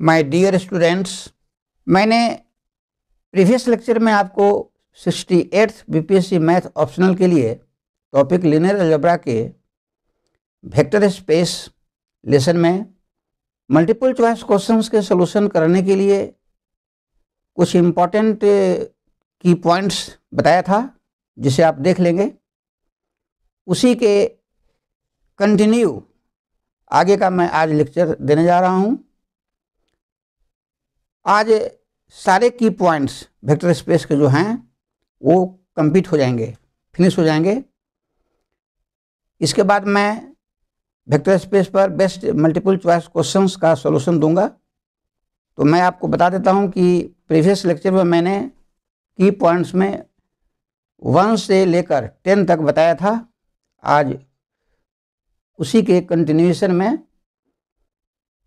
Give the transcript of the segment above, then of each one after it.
My dear students मैंने previous lecture में आपको sixty eighth BPSC math optional के लिए टॉपिक लिनियर अलजबरा के वेक्टर स्पेस लेसन में मल्टीपल चॉइस क्वेश्चंस के सोल्यूशन करने के लिए कुछ इम्पॉर्टेंट की पॉइंट्स बताया था जिसे आप देख लेंगे उसी के कंटिन्यू आगे का मैं आज लेक्चर देने जा रहा हूँ आज सारे की पॉइंट्स वेक्टर स्पेस के जो हैं वो कंप्लीट हो जाएंगे फिनिश हो जाएंगे इसके बाद मैं वेक्टर स्पेस पर बेस्ट मल्टीपल चॉइस क्वेश्चंस का सॉल्यूशन दूंगा तो मैं आपको बता देता हूं कि प्रीवियस लेक्चर में मैंने की पॉइंट्स में वन से लेकर टेन तक बताया था आज उसी के कंटिन्यूएशन में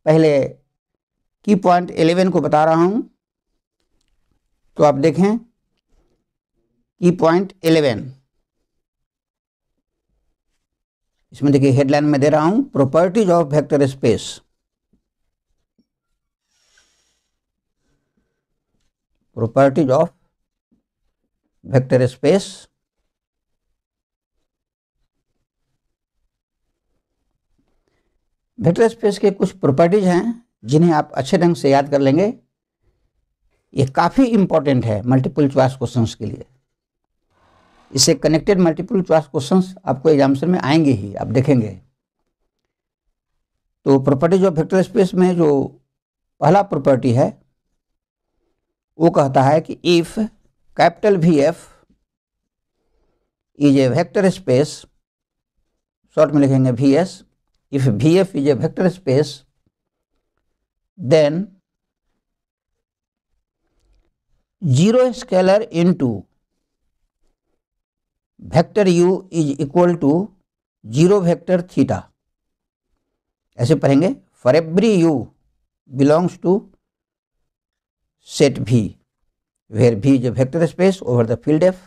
पहले की पॉइंट इलेवन को बता रहा हूं तो आप देखें की पॉइंट इलेवन इसमें देखिए हेडलाइन में दे रहा हूं properties of vector space properties of vector space vector space के कुछ प्रॉपर्टीज हैं जिन्हें आप अच्छे ढंग से याद कर लेंगे ये काफ़ी इंपॉर्टेंट है मल्टीपल च्वाइस क्वेश्चंस के लिए इससे कनेक्टेड मल्टीपल च्वाइस क्वेश्चंस आपको एग्जाम में आएंगे ही आप देखेंगे तो प्रॉपर्टीज ऑफ वेक्टर स्पेस में जो पहला प्रॉपर्टी है वो कहता है कि if capital V F is a vector space short में लिखेंगे V S if V F is a vector space then 0 scalar into vector u is equal to zero vector theta ऐसे पढ़ेंगे for every u belongs to set V where V is vector space over the field F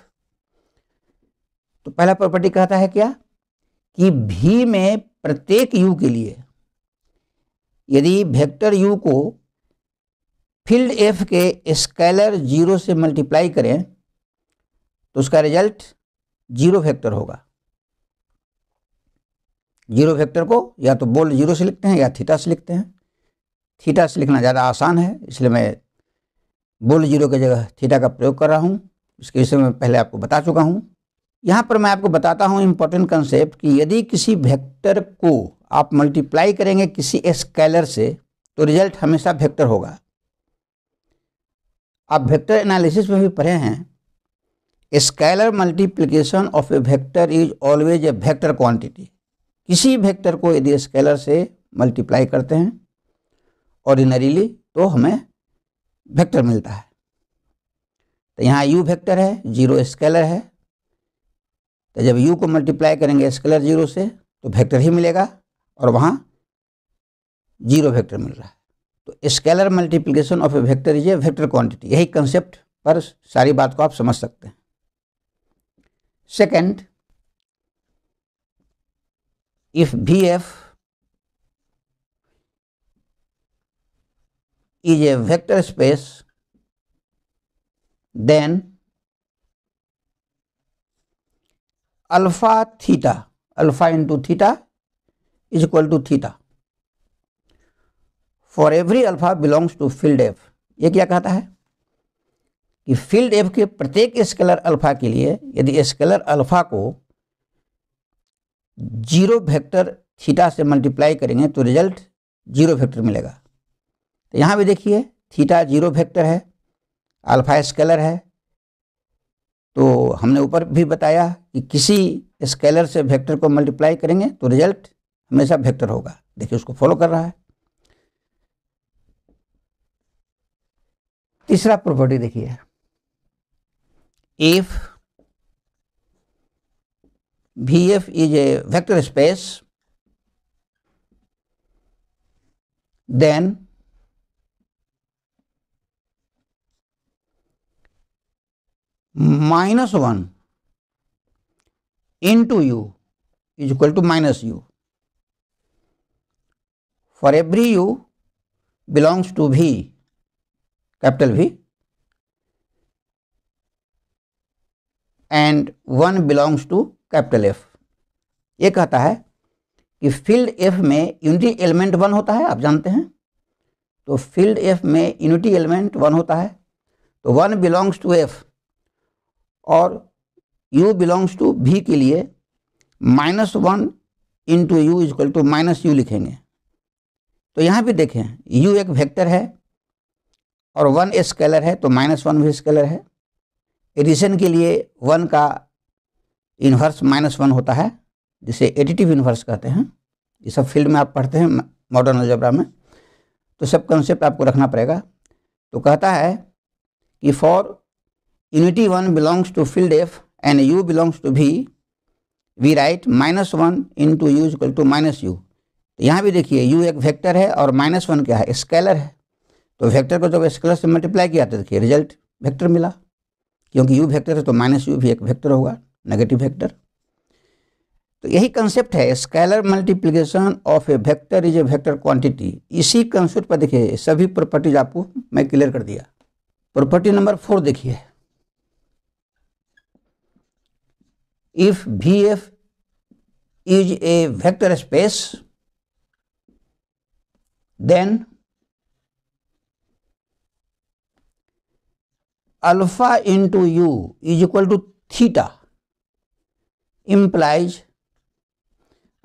तो पहला property कहता है क्या कि भी में प्रत्येक यू के लिए यदि वेक्टर यू को फील्ड एफ के स्केलर जीरो से मल्टीप्लाई करें तो उसका रिजल्ट जीरो वेक्टर होगा जीरो वेक्टर को या तो बोल्ड जीरो से लिखते हैं या थीटा से लिखते हैं थीटा से लिखना ज़्यादा आसान है इसलिए मैं बोल्ड जीरो की जगह थीटा का प्रयोग कर रहा हूँ इसके विषय में पहले आपको बता चुका हूँ यहाँ पर मैं आपको बताता हूँ इम्पोर्टेंट कंसेप्ट कि यदि किसी वेक्टर को आप मल्टीप्लाई करेंगे किसी स्केलर से तो रिजल्ट हमेशा वेक्टर होगा आप वेक्टर एनालिसिस में भी पढ़े हैं scalar multiplication of a vector is always a vector quantity किसी वेक्टर को यदि स्केलर से मल्टीप्लाई करते हैं ऑर्डिनरीली तो हमें वेक्टर मिलता है तो यहाँ यू वेक्टर है जीरो स्केलर है तो जब यू को मल्टीप्लाई करेंगे स्केलर जीरो से तो वेक्टर ही मिलेगा और वहाँ जीरो वेक्टर मिल रहा है तो scalar multiplication of a vector is a vector quantity यही कंसेप्ट पर सारी बात को आप समझ सकते हैं second if V F is a vector space then alpha theta alpha into theta is equal to theta for every alpha belongs to field F ये क्या कहता है कि फील्ड एफ के प्रत्येक स्केलर अल्फा के लिए यदि स्केलर अल्फा को जीरो वेक्टर थीटा से मल्टीप्लाई करेंगे तो रिजल्ट जीरो वेक्टर मिलेगा तो यहां भी देखिए थीटा जीरो वेक्टर है अल्फा स्केलर है तो हमने ऊपर भी बताया कि किसी स्केलर से वेक्टर को मल्टीप्लाई करेंगे तो रिजल्ट हमेशा बेहतर होगा देखिए उसको फॉलो कर रहा है तीसरा प्रॉपर्टी देखिए if V F is a vector space then minus one into u is equal to minus u for every u belongs to V capital V and one belongs to capital F ये कहता है कि field F में unity element one होता है आप जानते हैं तो फील्ड एफ में यूनिटी एलिमेंट वन होता है तो वन बिलोंग्स टू एफ और यू बिलोंग्स टू भी के लिए minus one into u is equal to minus u लिखेंगे तो यहाँ भी देखें यू एक वेक्टर है और वन स्केलर है तो माइनस वन भी स्केलर है एडिशन के लिए वन का इन्वर्स माइनस वन होता है जिसे एडिटिव इन्वर्स कहते हैं ये सब फील्ड में आप पढ़ते हैं मॉडर्न अलजबरा में तो सब कंसेप्ट आपको रखना पड़ेगा तो कहता है कि for unity one belongs to field F and u belongs to V V right minus one into u is equal to minus u यहाँ भी देखिए यू एक वेक्टर है और माइनस वन क्या है स्केलर है तो वेक्टर को जब स्केलर से मल्टीप्लाई किया तो देखिए रिजल्ट वेक्टर मिला क्योंकि यू वेक्टर है तो माइनस यू भी एक वेक्टर होगा नेगेटिव वेक्टर तो यही कंसेप्ट है scalar multiplication of a vector is a vector quantity इसी कंसेप्ट पर देखिए सभी प्रॉपर्टीज आपको मैं क्लियर कर दिया प्रॉपर्टी नंबर फोर देखिए if V F is a vector space Then alpha into u is equal to theta implies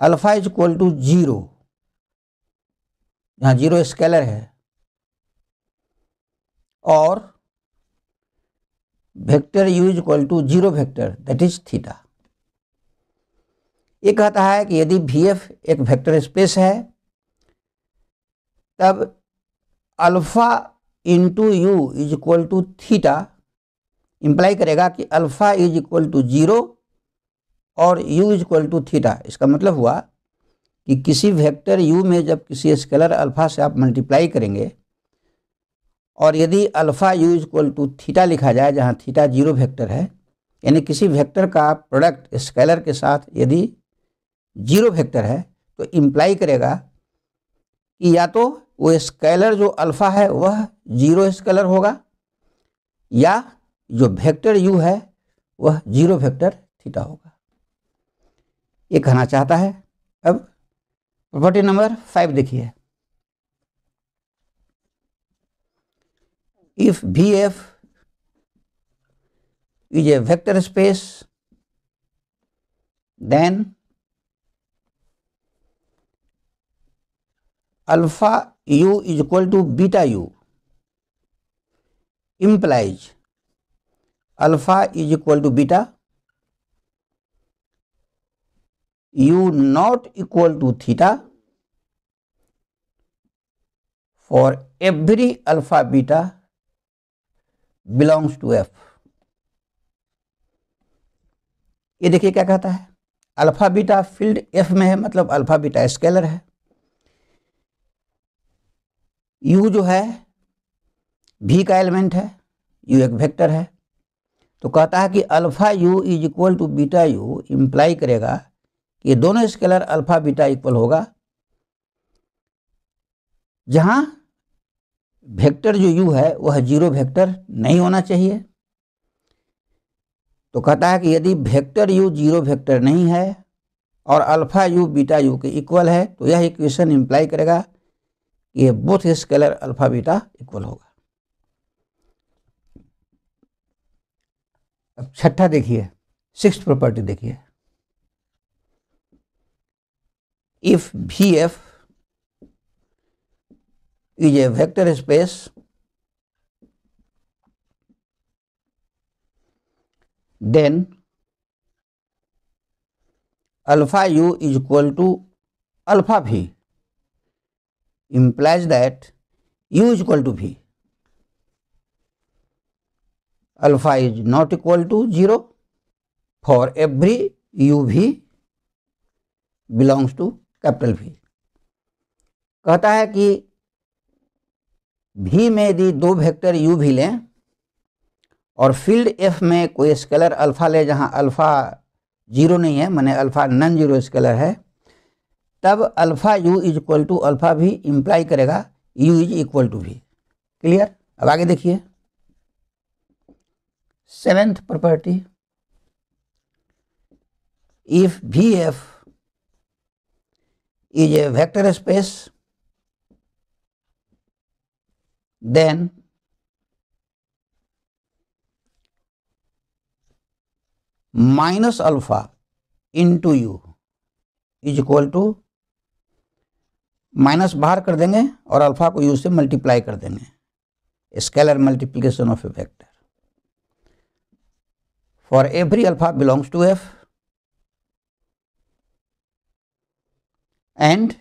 alpha is equal to zero यहां जीरो स्केलर है और vector u is equal to zero vector that is theta ये कहता है कि यदि V F एक vector space है तब alpha into u is equal to theta imply करेगा कि alpha is equal to zero और u is equal to theta इसका मतलब हुआ कि किसी वेक्टर u में जब किसी स्केलर अल्फ़ा से आप मल्टीप्लाई करेंगे और यदि alpha u is equal to theta लिखा जाए जहाँ थीटा जीरो वेक्टर है यानी किसी वेक्टर का प्रोडक्ट स्केलर के साथ यदि जीरो वेक्टर है तो इम्प्लाई करेगा कि या तो वो स्केलर जो अल्फ़ा है वह जीरो स्केलर होगा या जो वेक्टर यू है वह जीरो वेक्टर थीटा होगा ये कहना चाहता है अब प्रॉपर्टी नंबर फाइव देखिए if V F is a vector space then alpha u is equal to beta u implies alpha is equal to beta u not equal to theta for every alpha beta belongs to f ये देखिए क्या कहता है alpha beta field F में है मतलब alpha beta scalar है U जो है भी का एलिमेंट है यू एक वेक्टर है तो कहता है कि alpha u is equal to beta u imply करेगा कि दोनों स्केलर अल्फ़ा बीटा इक्वल होगा जहां वेक्टर जो यू है वह जीरो वेक्टर नहीं होना चाहिए तो कहता है कि यदि वेक्टर यू जीरो वेक्टर नहीं है और अल्फ़ा यू बीटा यू के इक्वल है तो यह इक्वेशन इम्प्लाई करेगा ये both scalar alpha beta equal होगा अब छठा देखिए सिक्स प्रॉपर्टी देखिए if V F is a vector space then alpha u is equal to alpha V implies that u is equal to v. Alpha is not equal to 0 for every u v belongs to capital V. कहता है कि V में यदि दो vector U भी लें और field F में कोई स्केलर अल्फ़ा ले जहां अल्फ़ा जीरो नहीं है माने अल्फ़ा नॉन जीरो स्केलर है तब alpha u is equal to alpha V imply करेगा u is equal to V clear अब आगे देखिए seventh property if V F is a vector space minus alpha into u is equal to minus बाहर कर देंगे और alpha को you से मल्टीप्लाई कर देंगे scalar multiplication of a vector for every alpha belongs to F and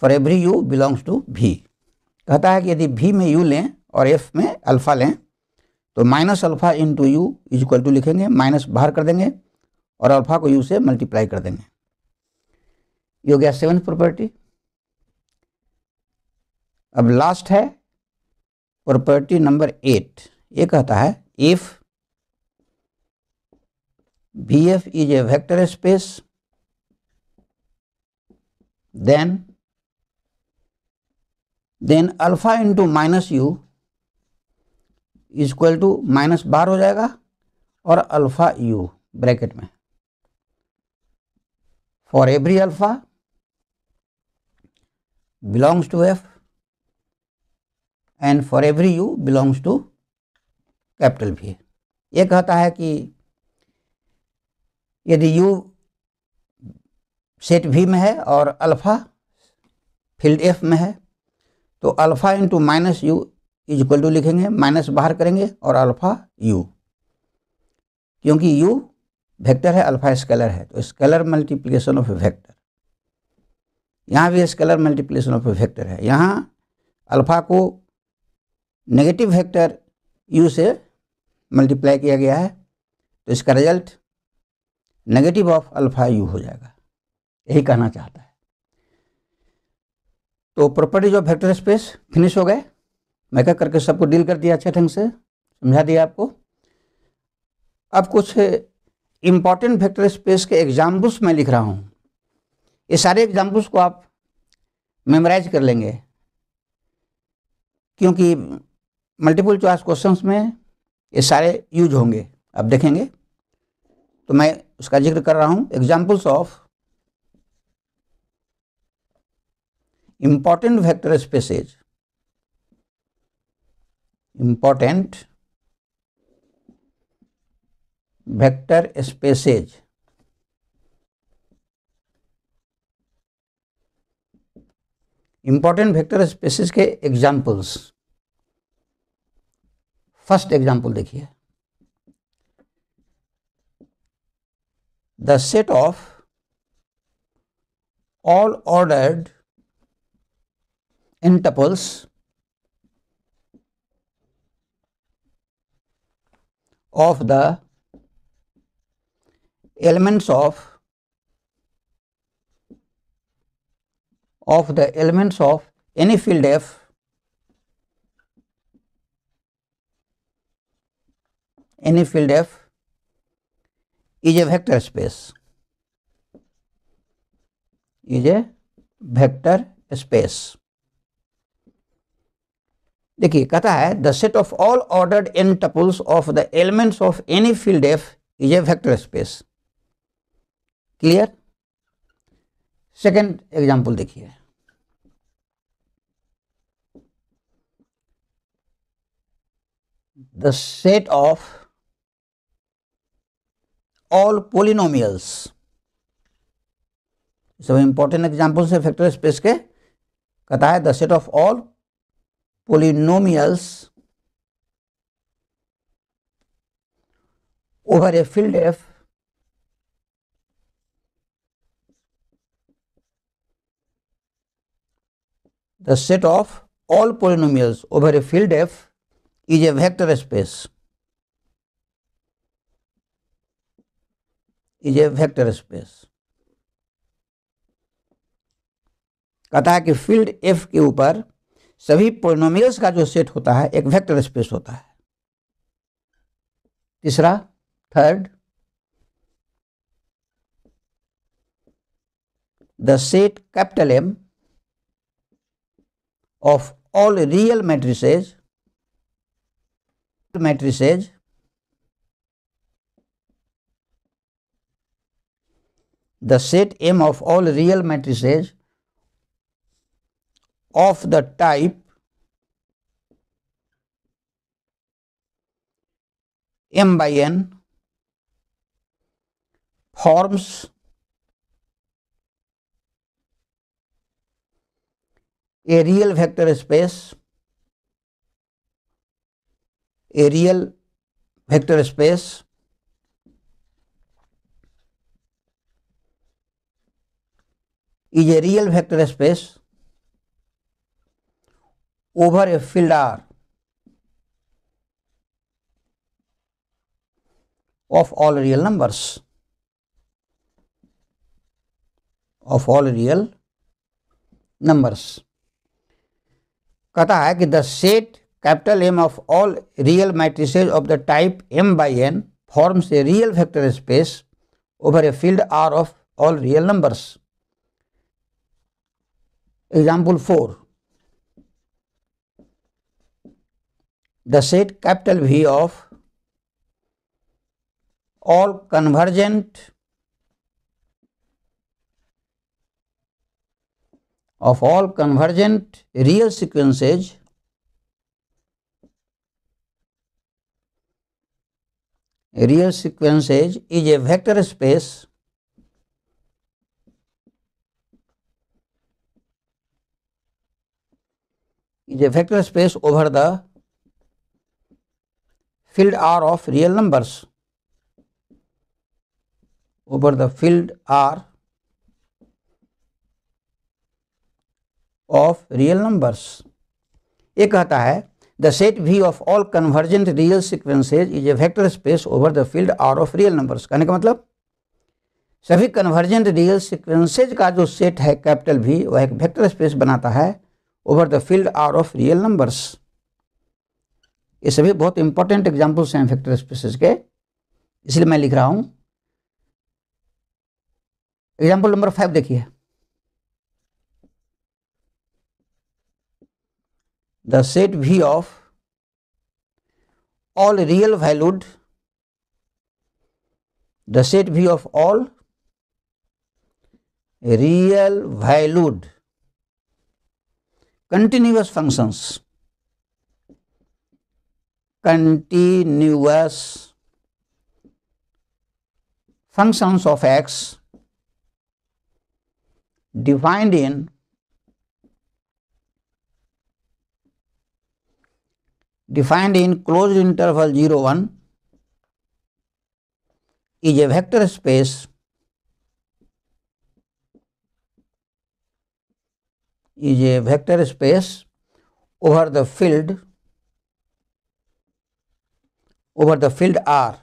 for every u belongs to V कहता है कि यदि भी में यू लें और एफ में अल्फा लें तो minus alpha into u is equal to लिखेंगे माइनस बाहर कर देंगे और अल्फा को यू से मल्टीप्लाई कर देंगे हो गया सेवंथ प्रॉपर्टी अब लास्ट है प्रॉपर्टी नंबर एट ये कहता है if V F is a vector space then then alpha into minus u is equal to minus बार हो जाएगा और अल्फा यू ब्रैकेट में for every alpha belongs to f and for every u belongs to capital V ये कहता है कि यदि यू सेट भी में है और अल्फ़ा फील्ड एफ में है तो alpha into minus u is equal to लिखेंगे माइनस बाहर करेंगे और अल्फ़ा यू क्योंकि यू वेक्टर है अल्फ़ा स्केलर है तो स्केलर मल्टीप्लीकेशन ऑफ वेक्टर यहाँ भी scalar multiplication of a vector है यहाँ अल्फा को नेगेटिव वेक्टर यू से मल्टीप्लाई किया गया है तो इसका result negative of alpha u हो जाएगा यही कहना चाहता है तो properties of vector space finish हो गए मैं क्या करके सबको डील कर दिया अच्छे ढंग से समझा दिया आपको अब कुछ इम्पॉर्टेंट वेक्टर स्पेस के एग्जाम्पल्स मैं लिख रहा हूँ ये सारे एग्जाम्पल्स को आप मेमोराइज कर लेंगे क्योंकि मल्टीपल चॉइस क्वेश्चंस में ये सारे यूज होंगे आप देखेंगे तो मैं उसका जिक्र कर रहा हूं examples of important vector spaces important vector spaces important vector spaces के एग्जाम्पल्स फर्स्ट एग्जाम्पल देखिए the set of all ordered n tuples of the elements of of the elements of any field f any field f is a vector space is a vector space देखिए कहता है the set of all ordered n tuples of the elements of any field F is a vector space clear second example देखिए the set of all polynomials सब important example से vector space के कहता है the set of all polynomials over a field F the set of all polynomials over a field f is a vector space is a vector space कहता है कि field F के ऊपर सभी पोलिनोमियल्स का जो सेट होता है एक वेक्टर स्पेस होता है तीसरा third the set capital M of all real matrices matrices the set M of all real matrices of the type M by N forms a real vector space a real vector space is a real vector space over a field R of all real numbers of all real numbers कहता है कि the set capital M of all real matrices of the type M by N forms a real factor space over a field R of all real numbers example four the set capital V of all convergent of all convergent real sequences real sequences is a vector space is a vector space over the field R of real numbers over the field R of real numbers ये कहता है the set V of all convergent real sequences is a vector space over the field R of real numbers कहने का मतलब सभी convergent real sequences का जो set है कैपिटल भी वह एक वेक्टर स्पेस बनाता है over the field R of real numbers ये सभी बहुत इंपॉर्टेंट एग्जाम्पल्स हैं वेक्टर स्पेसेस के इसलिए मैं लिख रहा हूं एग्जाम्पल नंबर फाइव देखिए the set V of all real valued the set V of all real valued continuous functions continuous functions of x defined in defined in closed interval 0 1 is a vector space is a vector space over the field over the field R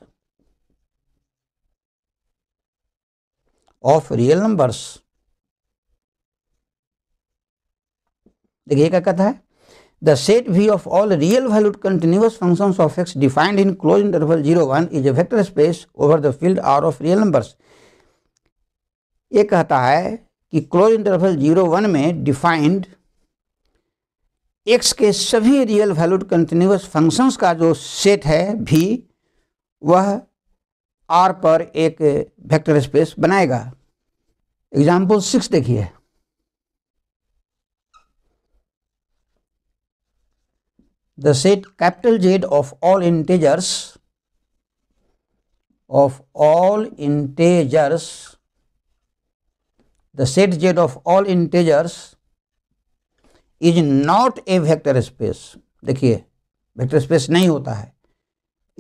of real numbers देखिए क्या कहता है The set V of all real-valued continuous functions of x defined in closed interval 0, 1 is a vector space over the field R of real numbers. ये कहता है कि close interval 0, 1 में defined x के सभी रियल वैल्यूड कंटिन्यूस फंक्शंस का जो set है भी वह R पर एक वेक्टर स्पेस बनाएगा एग्जाम्पल सिक्स देखिए the set capital Z of all integers of all integers the set Z of all integers is not a vector space देखिए vector space नहीं होता है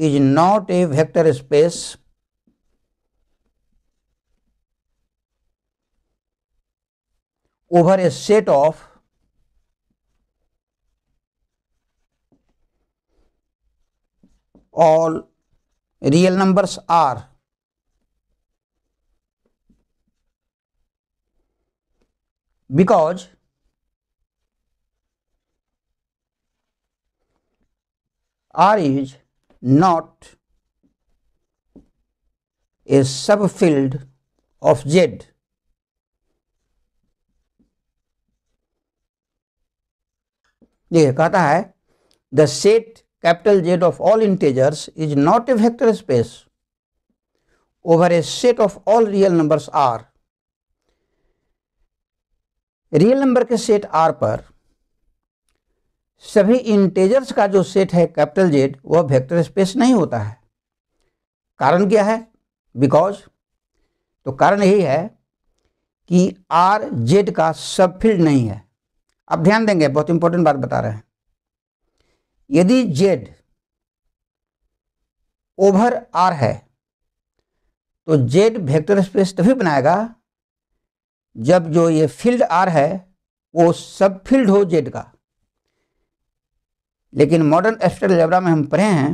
is not a vector space over a set of all real numbers are because R is not a subfield of Z. देखिए कहता है the set capital Z of all integers is not a vector space over a set of all real numbers R. Real number के set R पर सभी integers का जो set है capital Z वह वेक्टर स्पेस नहीं होता है कारण क्या है बिकॉज तो कारण यही है कि आर जेड का सब फील्ड नहीं है आप ध्यान देंगे बहुत इंपॉर्टेंट बात बता रहे हैं यदि जेड ओवर आर है तो जेड वेक्टर स्पेस तभी बनाएगा जब जो ये फील्ड आर है वो सब फील्ड हो जेड का लेकिन मॉडर्न एस्टर लेबरा में हम पढ़े हैं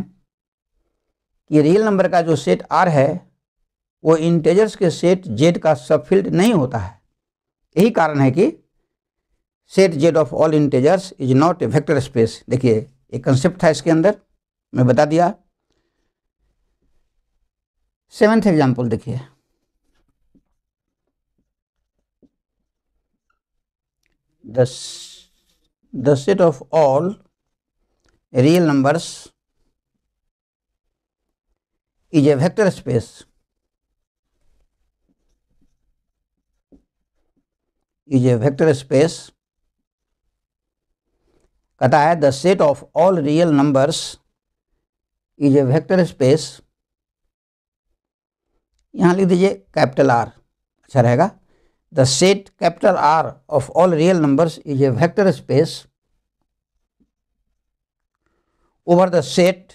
कि रियल नंबर का जो सेट आर है वो इंटेजर्स के सेट जेड का सब फील्ड नहीं होता है यही कारण है कि set Z of all integers is not a vector space देखिए एक कंसेप्ट था इसके अंदर मैं बता दिया सेवेंथ एग्जाम्पल देखिए the set of all real numbers is a vector space is a vector space है the set of all real numbers is a vector space यहाँ लिख दीजिए कैपिटल आर अच्छा रहेगा the set capital R of all real numbers is a vector space over the set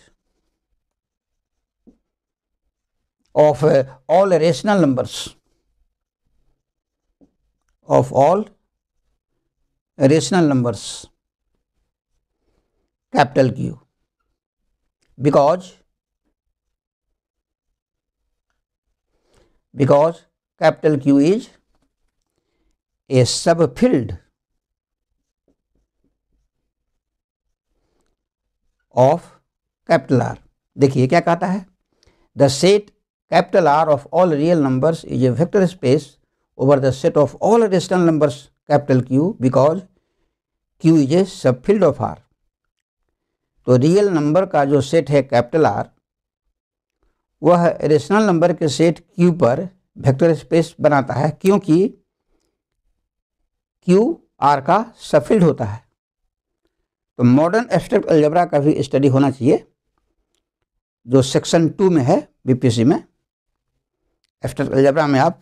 of all rational numbers of all rational numbers capital Q because because capital Q is a sub field of capital R देखिए क्या कहता है the set capital R of all real numbers is a vector space over the set of all rational numbers capital Q because Q is a sub field of R तो real number का जो set है capital R वह rational number के set Q पर vector space बनाता है क्योंकि क्यू आर का सफील्ड होता है तो मॉडर्न एस्ट्रेक्ट अल्जबरा का भी स्टडी होना चाहिए जो सेक्शन टू में है बीपीसी में एस्ट्रेक्ट अल्जबरा में आप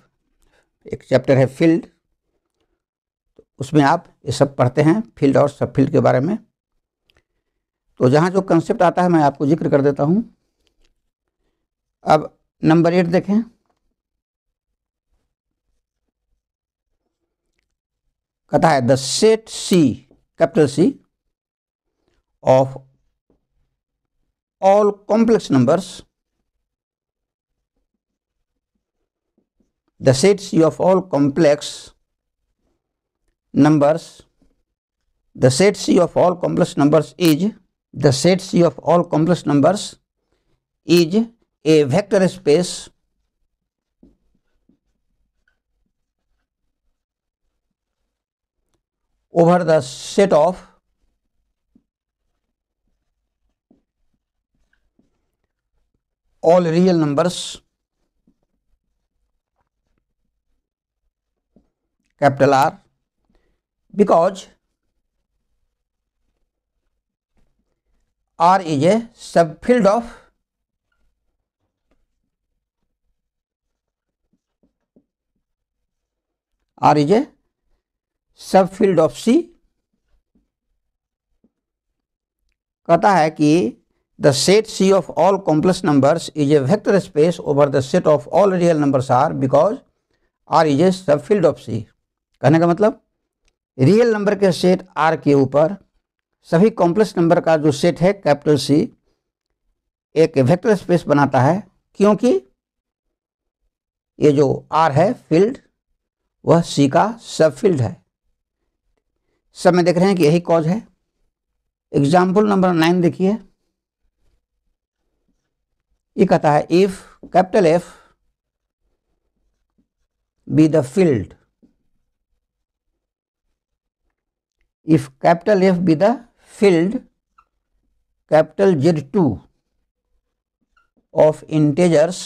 एक चैप्टर है फील्ड तो उसमें आप ये सब पढ़ते हैं फील्ड और सब फील्ड के बारे में तो जहाँ जो कंसेप्ट आता है मैं आपको जिक्र कर देता हूँ अब नंबर एट देखें कहता है the set C capital C of all complex numbers the set C of all complex numbers the set C of all complex numbers is the set C of all complex numbers is a vector space over the set of all real numbers capital R because R is a subfield of R is a field of C कहता है कि the set C of all complex numbers is a vector space over the set of all real numbers R because R is a sub field of C कहने का मतलब real number के set R के ऊपर सभी complex number का जो set है कैपिटल सी एक वेक्टर स्पेस बनाता है क्योंकि ये जो आर है फील्ड वह सी का सब फील्ड है सब में देख रहे हैं कि यही कॉज है एग्जाम्पल नंबर नाइन देखिए ये कहता है if capital F be the field if capital F be the filled capital Z2 of integers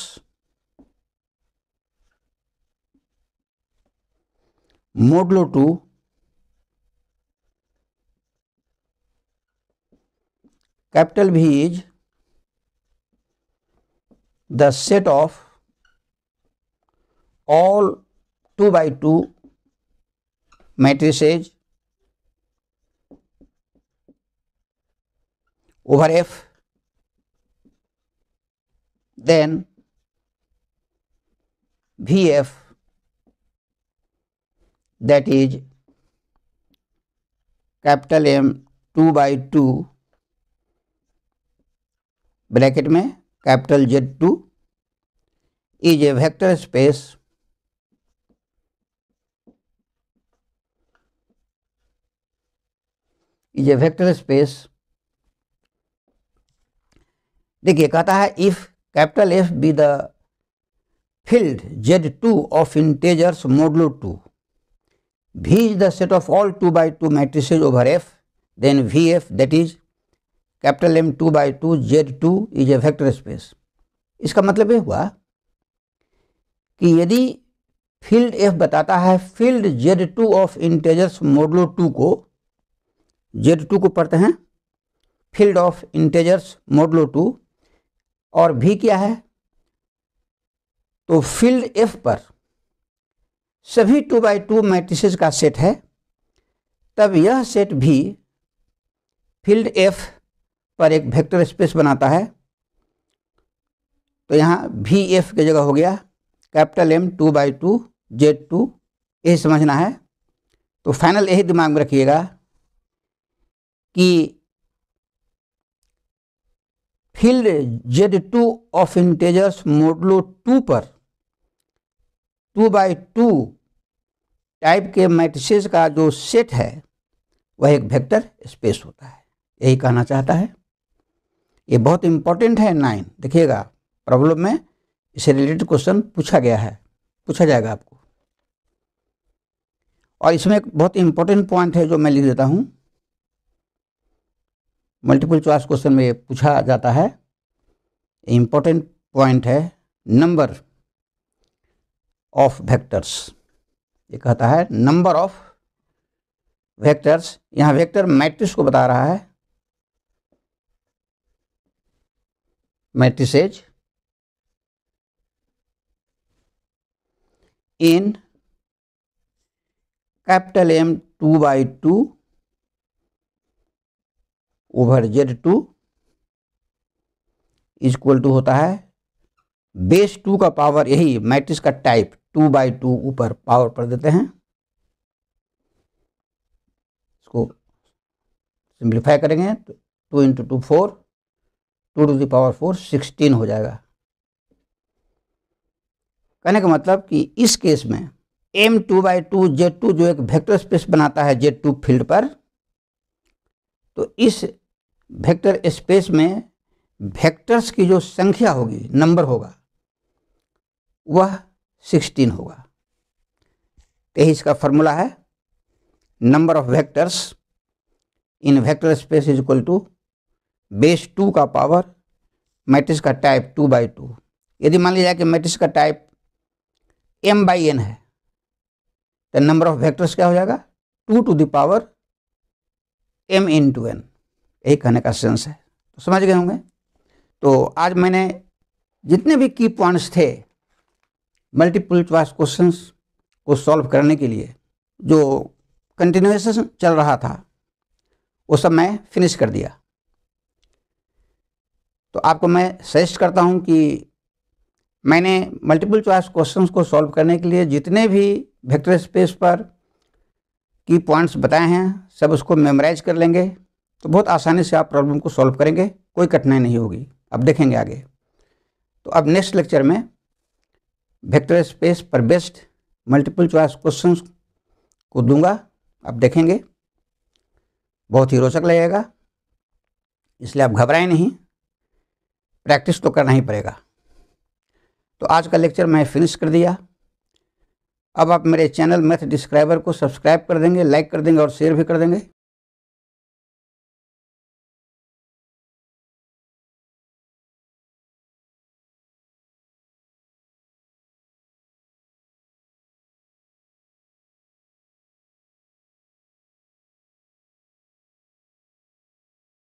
modulo 2 capital V is the set of all 2 by 2 matrices over f then vf that is capital M 2 by 2 bracket में capital Z two is a vector space is a vector space देखिए कहता है if capital F be the field Z two of integers modulo two is the set of all two by two matrices over F then V F that is capital M two by two Z two is a vector space इसका मतलब ये हुआ कि यदि field F बताता है field Z two of integers modulo two को Z two को पढ़ते हैं field of integers modulo two और भी क्या है तो फील्ड एफ पर सभी टू बाई टू मैट्रिसेस का सेट है तब यह सेट भी फील्ड एफ पर एक वेक्टर स्पेस बनाता है तो यहाँ भी एफ की जगह हो गया capital M two by two Z two यही समझना है तो फाइनल यही दिमाग में रखिएगा कि field Z two of integers modulo two पर टू बाई टू टाइप के मैट्रिसेस का जो सेट है वह एक वेक्टर स्पेस होता है यही कहना चाहता है ये बहुत इंपॉर्टेंट है नाइन देखिएगा प्रॉब्लम में इससे रिलेटेड क्वेश्चन पूछा गया है पूछा जाएगा आपको और इसमें एक बहुत इंपॉर्टेंट पॉइंट है जो मैं लिख देता हूं मल्टीपल चॉइस क्वेश्चन में पूछा जाता है इंपॉर्टेंट पॉइंट है नंबर ऑफ वेक्टर्स ये कहता है नंबर ऑफ वेक्टर्स यहां वेक्टर मैट्रिक्स को बता रहा है matrices in capital M two by two over Z two equal to होता है बेस टू का पावर यही मैट्रिक्स का टाइप टू बाई टू ऊपर पावर पर देते हैं इसको सिंप्लीफाई करेंगे तो two into two four two to the power four sixteen हो जाएगा कहने का मतलब कि इस केस में M two by two Z two जो एक वेक्टर स्पेस बनाता है जेड टू फील्ड पर तो इस वेक्टर स्पेस में वेक्टर्स की जो संख्या होगी नंबर होगा वह सिक्सटीन होगा यही इसका फॉर्मूला है number of vectors in vector space is equal to base two का पावर मैट्रिक्स का टाइप टू बाई टू यदि मान लिया जाए कि मैट्रिक्स का टाइप एम बाई एन है तो नंबर ऑफ वेक्टर्स क्या हो जाएगा two to the power M into N यही कहने का सेंस है तो समझ गए होंगे तो आज मैंने जितने भी की पॉइंट्स थे मल्टीपल चॉइस क्वेश्चंस को सॉल्व करने के लिए जो कंटिन्यूएशन चल रहा था वो सब मैं फिनिश कर दिया तो आपको मैं सजेस्ट करता हूँ कि मैंने मल्टीपल चॉइस क्वेश्चंस को सॉल्व करने के लिए जितने भी वेक्टर स्पेस पर की पॉइंट्स बताए हैं सब उसको मेमोराइज कर लेंगे तो बहुत आसानी से आप प्रॉब्लम को सॉल्व करेंगे कोई कठिनाई नहीं होगी अब देखेंगे आगे तो अब नेक्स्ट लेक्चर में वेक्टर स्पेस पर बेस्ड मल्टीपल चॉइस क्वेश्चन को दूंगा आप देखेंगे बहुत ही रोचक लगेगा इसलिए आप घबराएं नहीं प्रैक्टिस तो करना ही पड़ेगा तो आज का लेक्चर मैं फिनिश कर दिया अब आप मेरे चैनल मैथ डिस्क्राइबर को सब्सक्राइब कर देंगे लाइक कर देंगे और शेयर भी कर देंगे